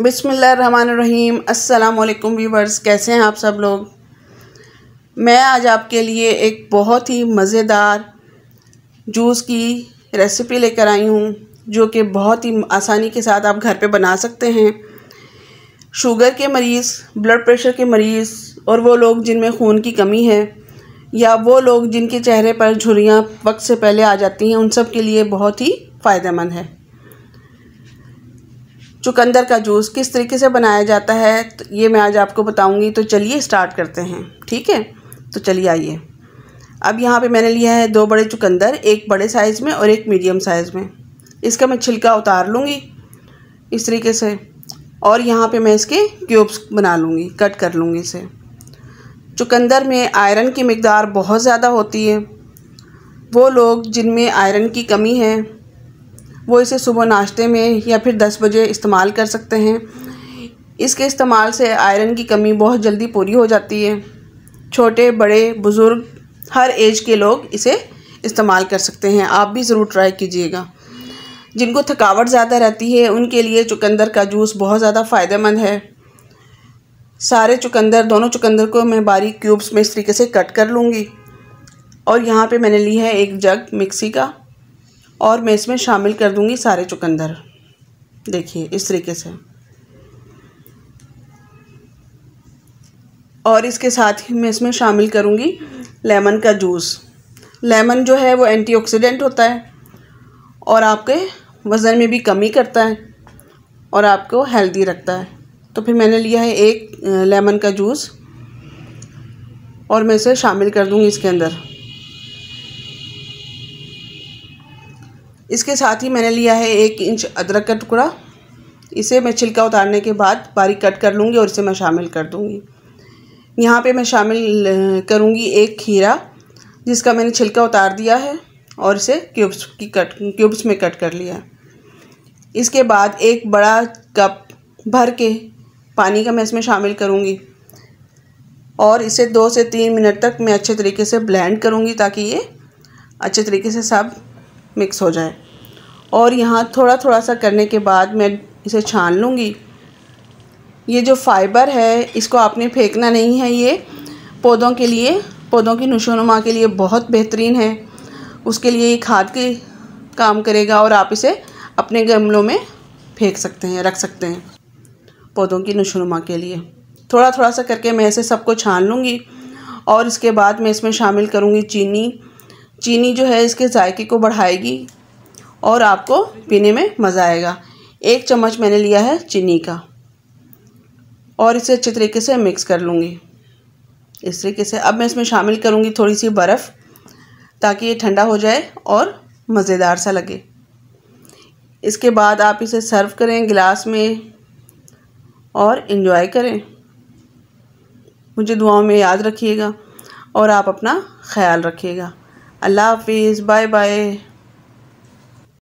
बिसमीम् अल्लाम वीवर्स कैसे हैं आप सब लोग मैं आज आपके लिए एक बहुत ही मज़ेदार जूस की रेसिपी लेकर आई हूँ जो कि बहुत ही आसानी के साथ आप घर पे बना सकते हैं शुगर के मरीज़ ब्लड प्रेशर के मरीज़ और वो लोग जिनमें खून की कमी है या वो लोग जिनके चेहरे पर झुरियाँ वक्त से पहले आ जाती हैं उन सब के लिए बहुत ही फ़ायदेमंद है चुकंदर का जूस किस तरीके से बनाया जाता है तो ये मैं आज आपको बताऊंगी तो चलिए स्टार्ट करते हैं ठीक है तो चलिए आइए अब यहाँ पे मैंने लिया है दो बड़े चुकंदर एक बड़े साइज़ में और एक मीडियम साइज़ में इसका मैं छिलका उतार लूँगी इस तरीके से और यहाँ पे मैं इसके क्यूब्स बना लूँगी कट कर लूँगी इसे चुकंदर में आयरन की मकदार बहुत ज़्यादा होती है वो लोग जिनमें आयरन की कमी है वो इसे सुबह नाश्ते में या फिर दस बजे इस्तेमाल कर सकते हैं इसके इस्तेमाल से आयरन की कमी बहुत जल्दी पूरी हो जाती है छोटे बड़े बुज़ुर्ग हर एज के लोग इसे इस्तेमाल कर सकते हैं आप भी ज़रूर ट्राई कीजिएगा जिनको थकावट ज़्यादा रहती है उनके लिए चुकंदर का जूस बहुत ज़्यादा फ़ायदेमंद है सारे चुकंदर दोनों चुकंदर को मैं बारीक क्यूब्स में इस तरीके से कट कर लूँगी और यहाँ पे मैंने ली है एक जग मिक्सी का और मैं इसमें शामिल कर दूंगी सारे चुकंदर देखिए इस तरीके से और इसके साथ ही मैं इसमें शामिल करूंगी लेमन का जूस लेमन जो है वो एंटीऑक्सीडेंट होता है और आपके वज़न में भी कमी करता है और आपको हेल्दी रखता है तो फिर मैंने लिया है एक लेमन का जूस और मैं इसे शामिल कर दूंगी इसके अंदर इसके साथ ही मैंने लिया है एक इंच अदरक का टुकड़ा इसे मैं छिलका उतारने के बाद बारीक कट कर लूँगी और इसे मैं शामिल कर दूँगी यहाँ पे मैं शामिल करूँगी एक खीरा जिसका मैंने छिलका उतार दिया है और इसे क्यूब्स की कट क्यूब्स में कट कर लिया इसके बाद एक बड़ा कप भर के पानी का मैं इसमें शामिल करूँगी और इसे दो से तीन मिनट तक मैं अच्छे तरीके से ब्लेंड करूँगी ताकि ये अच्छे तरीके से सब मिक्स हो जाए और यहाँ थोड़ा थोड़ा सा करने के बाद मैं इसे छान लूँगी ये जो फाइबर है इसको आपने फेंकना नहीं है ये पौधों के लिए पौधों की नुशोनुमा के लिए बहुत बेहतरीन है उसके लिए ये खाद के काम करेगा और आप इसे अपने गमलों में फेंक सकते हैं रख सकते हैं पौधों की नशोनुमा के लिए थोड़ा थोड़ा सा करके मैं इसे सबको छान लूँगी और इसके बाद मैं इसमें शामिल करूँगी चीनी चीनी जो है इसके जायके को बढ़ाएगी और आपको पीने में मज़ा आएगा एक चम्मच मैंने लिया है चीनी का और इसे अच्छे तरीके से मिक्स कर लूँगी इस तरीके से अब मैं इसमें शामिल करूँगी थोड़ी सी बर्फ़ ताकि ये ठंडा हो जाए और मज़ेदार सा लगे इसके बाद आप इसे सर्व करें गिलास में और इन्जॉय करें मुझे दुआओं में याद रखिएगा और आप अपना ख्याल रखिएगा Allah Hafiz. Bye bye.